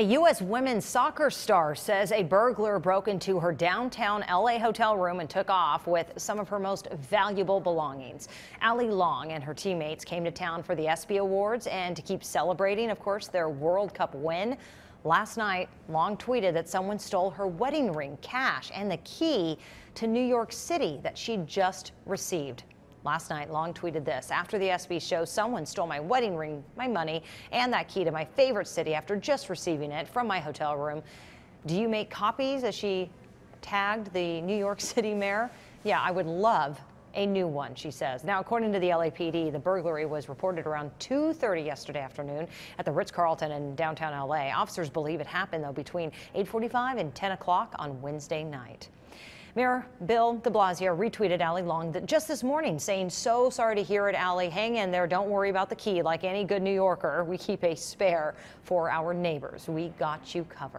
A U.S. women's soccer star says a burglar broke into her downtown L.A. hotel room and took off with some of her most valuable belongings. Ali Long and her teammates came to town for the ESPY Awards and to keep celebrating, of course, their World Cup win. Last night, Long tweeted that someone stole her wedding ring, cash, and the key to New York City that she just received. Last night, Long tweeted this After the SB show, someone stole my wedding ring, my money, and that key to my favorite city after just receiving it from my hotel room. Do you make copies? As she tagged the New York City mayor. Yeah, I would love a new one, she says. Now, according to the LAPD, the burglary was reported around 2.30 yesterday afternoon at the Ritz-Carlton in downtown L.A. Officers believe it happened, though, between 8.45 and 10 o'clock on Wednesday night. Mayor Bill de Blasio retweeted Ali Long just this morning, saying, So sorry to hear it, Ali. Hang in there. Don't worry about the key. Like any good New Yorker, we keep a spare for our neighbors. We got you covered.